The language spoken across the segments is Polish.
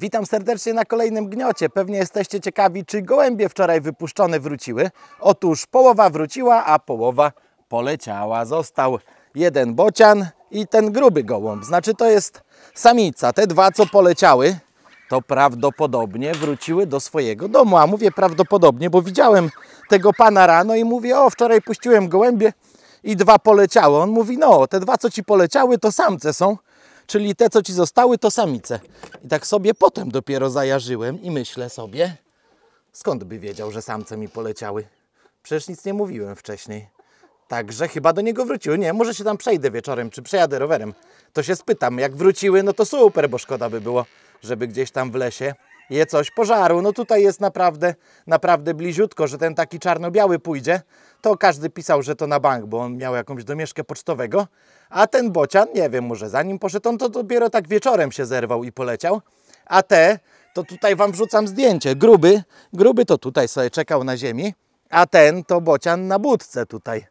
Witam serdecznie na kolejnym gniocie. Pewnie jesteście ciekawi, czy gołębie wczoraj wypuszczone wróciły. Otóż połowa wróciła, a połowa poleciała. Został jeden bocian i ten gruby gołąb. Znaczy to jest samica. Te dwa, co poleciały, to prawdopodobnie wróciły do swojego domu. A mówię prawdopodobnie, bo widziałem tego pana rano i mówię, o wczoraj puściłem gołębie i dwa poleciały. On mówi, no te dwa, co ci poleciały, to samce są Czyli te, co ci zostały, to samice. I tak sobie potem dopiero zajarzyłem i myślę sobie, skąd by wiedział, że samce mi poleciały? Przecież nic nie mówiłem wcześniej. Także chyba do niego wróciły. Nie, może się tam przejdę wieczorem, czy przejadę rowerem. To się spytam. Jak wróciły, no to super, bo szkoda by było, żeby gdzieś tam w lesie je coś pożarł. No tutaj jest naprawdę, naprawdę bliziutko, że ten taki czarno-biały pójdzie to każdy pisał, że to na bank, bo on miał jakąś domieszkę pocztowego, a ten bocian, nie wiem, może zanim poszedł, on to dopiero tak wieczorem się zerwał i poleciał, a te, to tutaj Wam wrzucam zdjęcie, gruby, gruby to tutaj sobie czekał na ziemi, a ten to bocian na budce tutaj.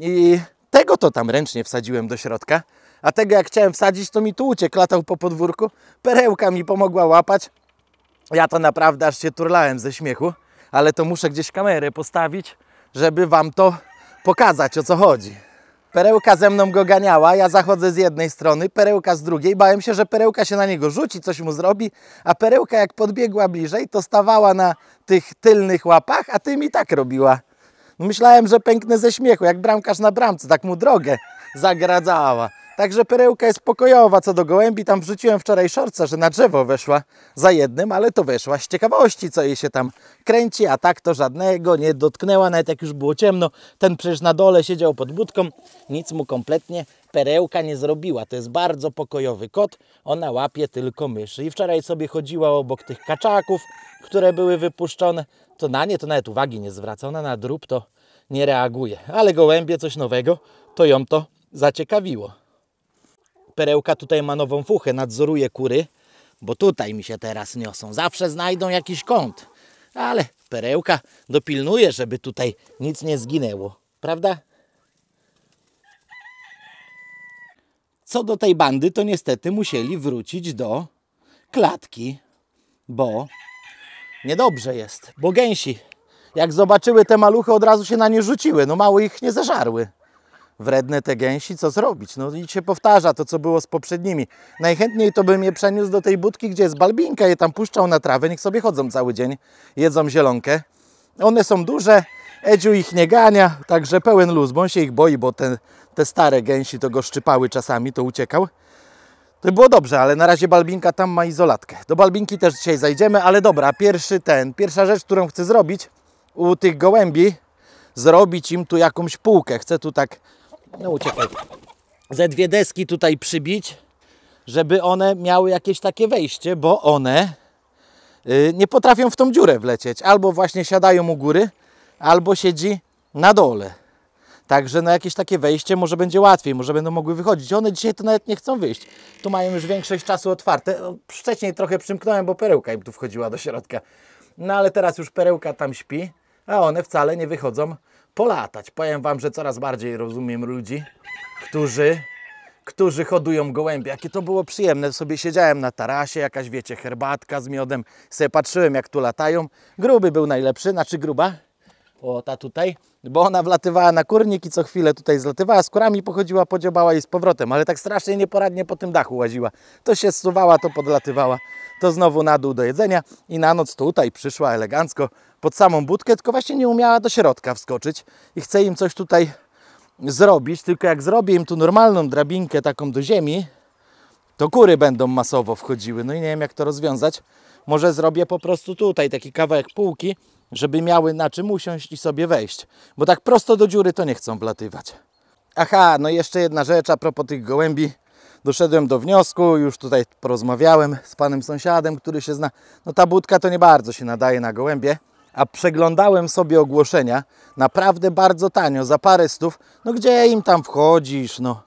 I tego to tam ręcznie wsadziłem do środka, a tego jak chciałem wsadzić, to mi tu uciekł, latał po podwórku, perełka mi pomogła łapać, ja to naprawdę aż się turlałem ze śmiechu, ale to muszę gdzieś kamerę postawić, żeby Wam to pokazać, o co chodzi. Perełka ze mną go ganiała, ja zachodzę z jednej strony, perełka z drugiej. Bałem się, że perełka się na niego rzuci, coś mu zrobi, a perełka jak podbiegła bliżej, to stawała na tych tylnych łapach, a tym i tak robiła. No myślałem, że pęknę ze śmiechu, jak bramkarz na bramce, tak mu drogę zagradzała. Także perełka jest pokojowa co do gołębi. Tam wrzuciłem wczoraj szorca, że na drzewo weszła za jednym, ale to weszła z ciekawości, co jej się tam kręci, a tak to żadnego nie dotknęła, nawet jak już było ciemno. Ten przecież na dole siedział pod budką, nic mu kompletnie perełka nie zrobiła. To jest bardzo pokojowy kot, ona łapie tylko myszy. I wczoraj sobie chodziła obok tych kaczaków, które były wypuszczone. To na nie to nawet uwagi nie zwraca, ona na drób to nie reaguje. Ale gołębie coś nowego, to ją to zaciekawiło perełka tutaj ma nową fuchę, nadzoruje kury, bo tutaj mi się teraz niosą. Zawsze znajdą jakiś kąt, ale perełka dopilnuje, żeby tutaj nic nie zginęło, prawda? Co do tej bandy, to niestety musieli wrócić do klatki, bo niedobrze jest, bo gęsi, jak zobaczyły te maluchy, od razu się na nie rzuciły, no mało ich nie zażarły wredne te gęsi, co zrobić? No i się powtarza to, co było z poprzednimi. Najchętniej to bym je przeniósł do tej budki, gdzie jest balbinka, je tam puszczał na trawę, niech sobie chodzą cały dzień, jedzą zielonkę. One są duże, Edziu ich nie gania, także pełen luz, bo on się ich boi, bo te, te stare gęsi to go szczypały czasami, to uciekał. To było dobrze, ale na razie Balbinka tam ma izolatkę. Do Balbinki też dzisiaj zajdziemy, ale dobra, pierwszy ten, pierwsza rzecz, którą chcę zrobić u tych gołębi, zrobić im tu jakąś półkę. Chcę tu tak no uciekaj. Ze dwie deski tutaj przybić, żeby one miały jakieś takie wejście, bo one y, nie potrafią w tą dziurę wlecieć. Albo właśnie siadają u góry, albo siedzi na dole. Także na jakieś takie wejście może będzie łatwiej, może będą mogły wychodzić. One dzisiaj to nawet nie chcą wyjść. Tu mają już większość czasu otwarte. No, wcześniej trochę przymknąłem, bo perełka im tu wchodziła do środka. No ale teraz już perełka tam śpi, a one wcale nie wychodzą polatać. Powiem Wam, że coraz bardziej rozumiem ludzi, którzy, którzy hodują gołębie. Jakie to było przyjemne. Sobie siedziałem na tarasie, jakaś wiecie, herbatka z miodem. Sobie patrzyłem, jak tu latają. Gruby był najlepszy, znaczy gruba. O, ta tutaj, bo ona wlatywała na kurnik i co chwilę tutaj zlatywała, skórami pochodziła, podziobała i z powrotem, ale tak strasznie nieporadnie po tym dachu łaziła. To się zsuwała, to podlatywała, to znowu na dół do jedzenia i na noc tutaj przyszła elegancko pod samą budkę, tylko właśnie nie umiała do środka wskoczyć i chce im coś tutaj zrobić, tylko jak zrobię im tu normalną drabinkę taką do ziemi, to kury będą masowo wchodziły. No i nie wiem, jak to rozwiązać. Może zrobię po prostu tutaj taki kawałek półki, żeby miały na czym usiąść i sobie wejść. Bo tak prosto do dziury to nie chcą wlatywać. Aha, no jeszcze jedna rzecz a propos tych gołębi. Doszedłem do wniosku, już tutaj porozmawiałem z panem sąsiadem, który się zna. No ta budka to nie bardzo się nadaje na gołębie, a przeglądałem sobie ogłoszenia naprawdę bardzo tanio, za parę stów. No gdzie im tam wchodzisz, no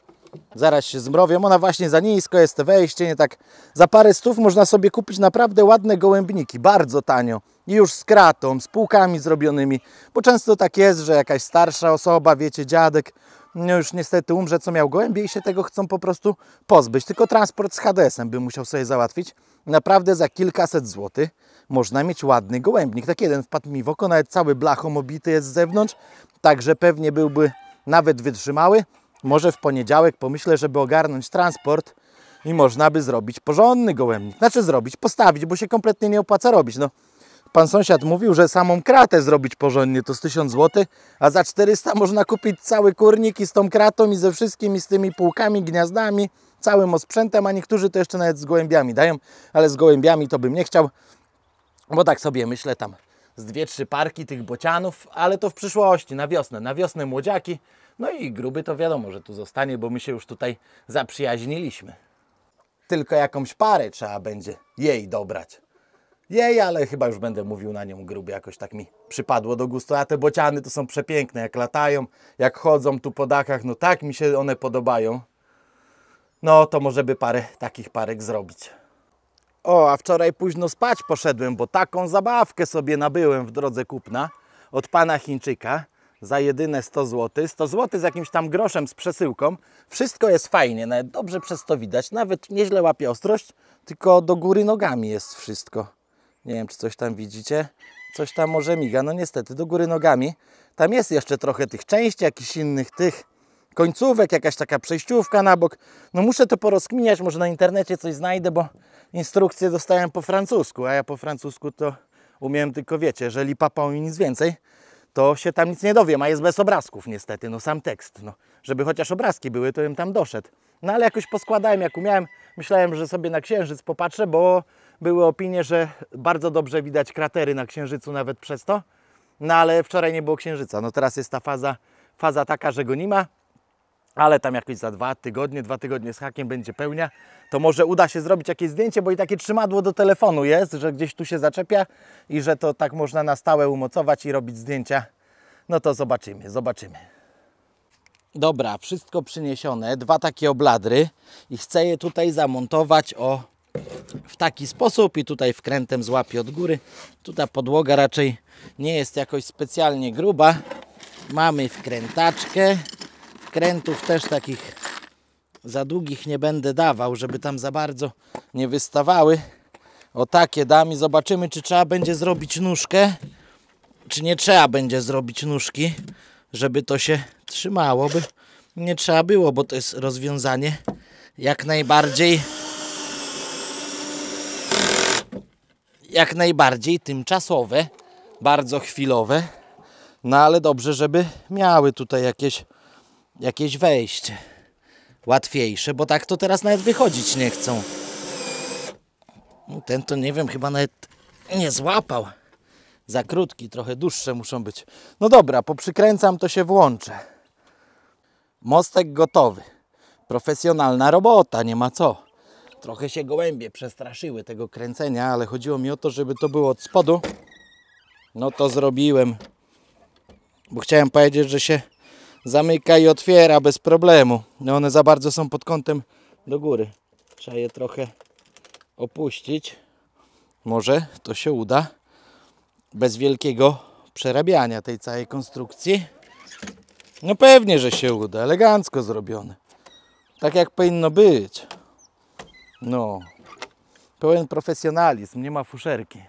Zaraz się zmrowią. Ona właśnie za nisko jest wejście, nie tak. Za parę stów można sobie kupić naprawdę ładne gołębniki, bardzo tanio. I już z kratą, z półkami zrobionymi. Bo często tak jest, że jakaś starsza osoba, wiecie, dziadek, no już niestety umrze, co miał gołębie i się tego chcą po prostu pozbyć. Tylko transport z HDS-em by musiał sobie załatwić. Naprawdę za kilkaset złotych można mieć ładny gołębnik. Tak jeden wpadł mi w oko, nawet cały blachom obity jest z zewnątrz, także pewnie byłby nawet wytrzymały. Może w poniedziałek pomyślę, żeby ogarnąć transport i można by zrobić porządny gołębnik. Znaczy zrobić, postawić, bo się kompletnie nie opłaca robić. No, pan sąsiad mówił, że samą kratę zrobić porządnie to z 1000 zł, a za 400 można kupić cały kurnik i z tą kratą i ze wszystkimi, z tymi półkami, gniazdami, całym osprzętem, a niektórzy to jeszcze nawet z gołębiami dają, ale z gołębiami to bym nie chciał, bo tak sobie myślę tam z dwie, trzy parki tych bocianów, ale to w przyszłości, na wiosnę, na wiosnę młodziaki, no i gruby to wiadomo, że tu zostanie, bo my się już tutaj zaprzyjaźniliśmy. Tylko jakąś parę trzeba będzie jej dobrać. Jej, ale chyba już będę mówił na nią gruby, jakoś tak mi przypadło do gustu. A te bociany to są przepiękne, jak latają, jak chodzą tu po dachach, no tak mi się one podobają. No to może by parę takich parek zrobić. O, a wczoraj późno spać poszedłem, bo taką zabawkę sobie nabyłem w drodze kupna od pana Chińczyka za jedyne 100 zł. 100 zł z jakimś tam groszem, z przesyłką. Wszystko jest fajnie, nawet dobrze przez to widać. Nawet nieźle łapie ostrość, tylko do góry nogami jest wszystko. Nie wiem, czy coś tam widzicie. Coś tam może miga. No niestety, do góry nogami. Tam jest jeszcze trochę tych części, jakichś innych tych końcówek, jakaś taka przejściówka na bok. No muszę to porozkminiać, może na internecie coś znajdę, bo instrukcję dostałem po francusku, a ja po francusku to umiem tylko, wiecie, że lipa pał i nic więcej to się tam nic nie dowiem, a jest bez obrazków niestety, no sam tekst. No. Żeby chociaż obrazki były, to bym tam doszedł. No ale jakoś poskładałem jak umiałem, myślałem, że sobie na Księżyc popatrzę, bo były opinie, że bardzo dobrze widać kratery na Księżycu nawet przez to. No ale wczoraj nie było Księżyca, no teraz jest ta faza, faza taka, że go nie ma, ale tam jakoś za dwa tygodnie, dwa tygodnie z hakiem będzie pełnia, to może uda się zrobić jakieś zdjęcie, bo i takie trzymadło do telefonu jest, że gdzieś tu się zaczepia i że to tak można na stałe umocować i robić zdjęcia. No to zobaczymy, zobaczymy. Dobra, wszystko przyniesione, dwa takie obladry i chcę je tutaj zamontować o w taki sposób i tutaj wkrętem złapię od góry. Tutaj podłoga raczej nie jest jakoś specjalnie gruba. Mamy wkrętaczkę, skrętów też takich za długich nie będę dawał, żeby tam za bardzo nie wystawały. O takie dam i zobaczymy, czy trzeba będzie zrobić nóżkę, czy nie trzeba będzie zrobić nóżki, żeby to się trzymało, by nie trzeba było, bo to jest rozwiązanie jak najbardziej jak najbardziej tymczasowe, bardzo chwilowe. No ale dobrze, żeby miały tutaj jakieś jakieś wejście łatwiejsze, bo tak to teraz nawet wychodzić nie chcą. No, ten to nie wiem, chyba nawet nie złapał. Za krótki, trochę dłuższe muszą być. No dobra, poprzykręcam to się włączę. Mostek gotowy. Profesjonalna robota, nie ma co. Trochę się gołębie przestraszyły tego kręcenia, ale chodziło mi o to, żeby to było od spodu. No to zrobiłem. Bo chciałem powiedzieć, że się zamyka i otwiera bez problemu. No one za bardzo są pod kątem do góry. Trzeba je trochę opuścić. Może to się uda bez wielkiego przerabiania tej całej konstrukcji. No pewnie, że się uda. Elegancko zrobione. Tak jak powinno być. No. Pełen profesjonalizm, nie ma fuszerki.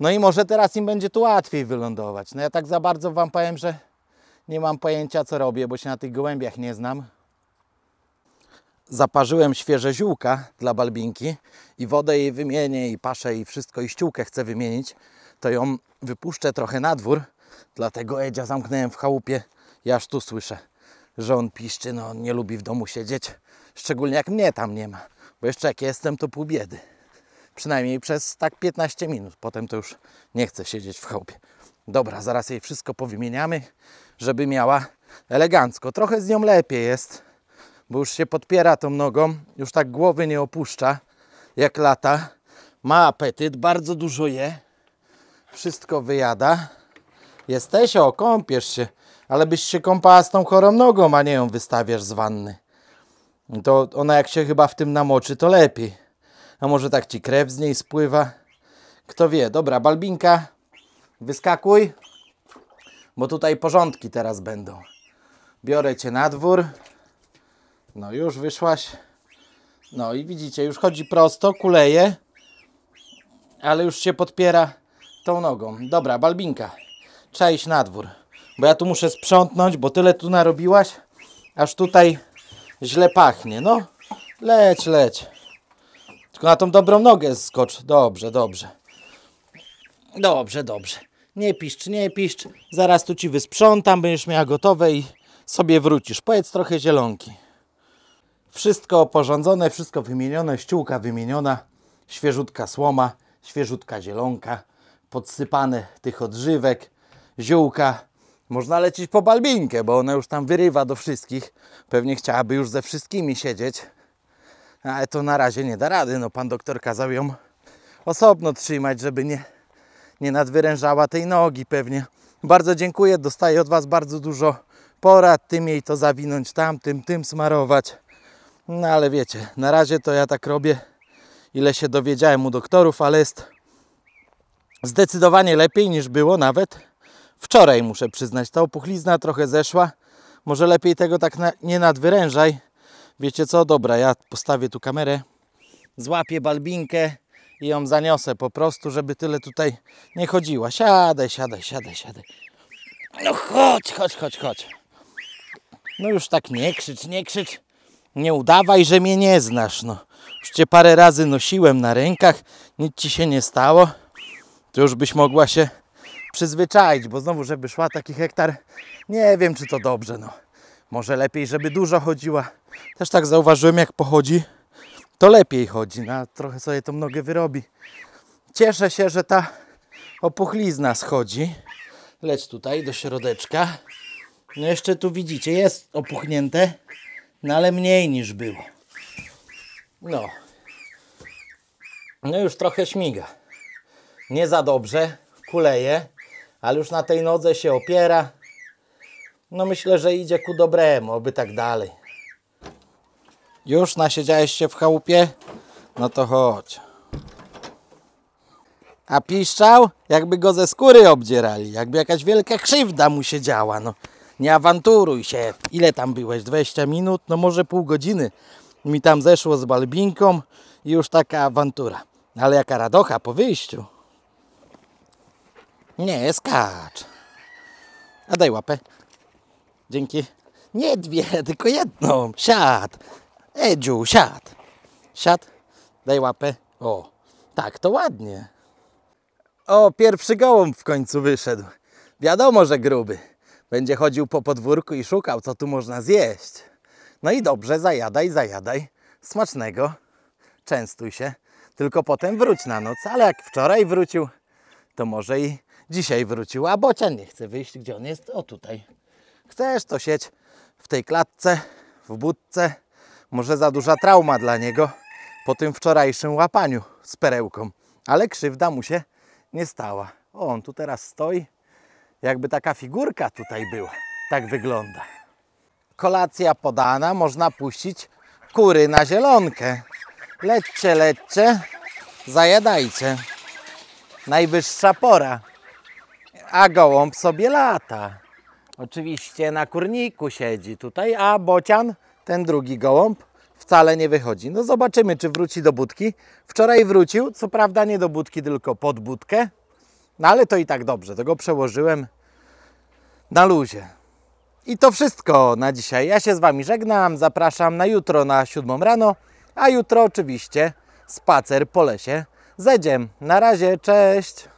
No i może teraz im będzie tu łatwiej wylądować. No ja tak za bardzo Wam powiem, że nie mam pojęcia co robię, bo się na tych gołębiach nie znam. Zaparzyłem świeże ziółka dla balbinki i wodę jej wymienię, i paszę, i wszystko, i ściółkę chcę wymienić. To ją wypuszczę trochę na dwór, dlatego Edzia zamknąłem w chałupie. Ja aż tu słyszę, że on piszczy, no on nie lubi w domu siedzieć, szczególnie jak mnie tam nie ma, bo jeszcze jak jestem to pół biedy przynajmniej przez tak 15 minut. Potem to już nie chcę siedzieć w chałupie. Dobra, zaraz jej wszystko powymieniamy żeby miała elegancko. Trochę z nią lepiej jest, bo już się podpiera tą nogą, już tak głowy nie opuszcza jak lata. Ma apetyt, bardzo dużo je, wszystko wyjada. Jesteś, o, kąpiesz się, ale byś się kąpała z tą chorą nogą, a nie ją wystawiasz z wanny. To ona jak się chyba w tym namoczy, to lepiej. A może tak ci krew z niej spływa? Kto wie, dobra, balbinka, wyskakuj bo tutaj porządki teraz będą. Biorę Cię na dwór. No już wyszłaś. No i widzicie, już chodzi prosto, kuleje, ale już się podpiera tą nogą. Dobra, Balbinka, trzeba iść na dwór, bo ja tu muszę sprzątnąć, bo tyle tu narobiłaś, aż tutaj źle pachnie. No, leć, leć. Tylko na tą dobrą nogę skocz. Dobrze, dobrze. Dobrze, dobrze nie piszcz, nie piszcz, zaraz tu Ci wysprzątam, będziesz miała gotowe i sobie wrócisz. Pojedz trochę zielonki. Wszystko porządzone, wszystko wymienione, ściółka wymieniona, świeżutka słoma, świeżutka zielonka, podsypane tych odżywek, ziółka. Można lecieć po balbinkę, bo ona już tam wyrywa do wszystkich. Pewnie chciałaby już ze wszystkimi siedzieć. Ale to na razie nie da rady, no pan doktor kazał ją osobno trzymać, żeby nie nie nadwyrężała tej nogi pewnie. Bardzo dziękuję, dostaję od Was bardzo dużo porad, tym jej to zawinąć, tam, tym, tym smarować. No ale wiecie, na razie to ja tak robię, ile się dowiedziałem u doktorów, ale jest zdecydowanie lepiej niż było nawet wczoraj, muszę przyznać. Ta opuchlizna trochę zeszła, może lepiej tego tak na, nie nadwyrężaj. Wiecie co? Dobra, ja postawię tu kamerę, złapię balbinkę, i ją zaniosę po prostu, żeby tyle tutaj nie chodziła. Siadaj, siadaj, siadaj, siadaj. No chodź, chodź, chodź, chodź. No już tak nie krzycz, nie krzycz. Nie udawaj, że mnie nie znasz, no. Już cię parę razy nosiłem na rękach, nic ci się nie stało. To już byś mogła się przyzwyczaić, bo znowu, żeby szła taki hektar, nie wiem, czy to dobrze, no. Może lepiej, żeby dużo chodziła. Też tak zauważyłem, jak pochodzi, to lepiej chodzi, na, no, trochę sobie tą nogę wyrobi. Cieszę się, że ta opuchlizna schodzi. lecz tutaj do środeczka. No jeszcze tu widzicie, jest opuchnięte, no ale mniej niż było. No. No już trochę śmiga. Nie za dobrze, kuleje, ale już na tej nodze się opiera. No myślę, że idzie ku dobremu, oby tak dalej. Już nasiedziałeś się w chałupie? No to chodź. A piszczał? Jakby go ze skóry obdzierali, jakby jakaś wielka krzywda mu się działa. No, nie awanturuj się. Ile tam byłeś? 20 minut? No może pół godziny. Mi tam zeszło z balbinką i już taka awantura. Ale jaka radocha po wyjściu. Nie, skacz. A daj łapę. Dzięki. Nie dwie, tylko jedną. Siad. Ej, siad. Siad, daj łapę. O, tak, to ładnie. O, pierwszy gołąb w końcu wyszedł. Wiadomo, że gruby. Będzie chodził po podwórku i szukał, co tu można zjeść. No i dobrze, zajadaj, zajadaj. Smacznego. Częstuj się. Tylko potem wróć na noc. Ale jak wczoraj wrócił, to może i dzisiaj wrócił. A bocian nie chce wyjść. Gdzie on jest? O, tutaj. Chcesz, to sieć w tej klatce, w budce. Może za duża trauma dla niego po tym wczorajszym łapaniu z perełką. Ale krzywda mu się nie stała. O, on tu teraz stoi, jakby taka figurka tutaj była. Tak wygląda. Kolacja podana, można puścić kury na zielonkę. Lećcie, lećcie, zajadajcie. Najwyższa pora. A gołąb sobie lata. Oczywiście na kurniku siedzi tutaj, a bocian ten drugi gołąb wcale nie wychodzi. No zobaczymy, czy wróci do budki. Wczoraj wrócił, co prawda nie do budki, tylko pod budkę, no ale to i tak dobrze, to go przełożyłem na luzie. I to wszystko na dzisiaj. Ja się z Wami żegnam, zapraszam na jutro na 7 rano, a jutro oczywiście spacer po lesie zedziem. Na razie, cześć!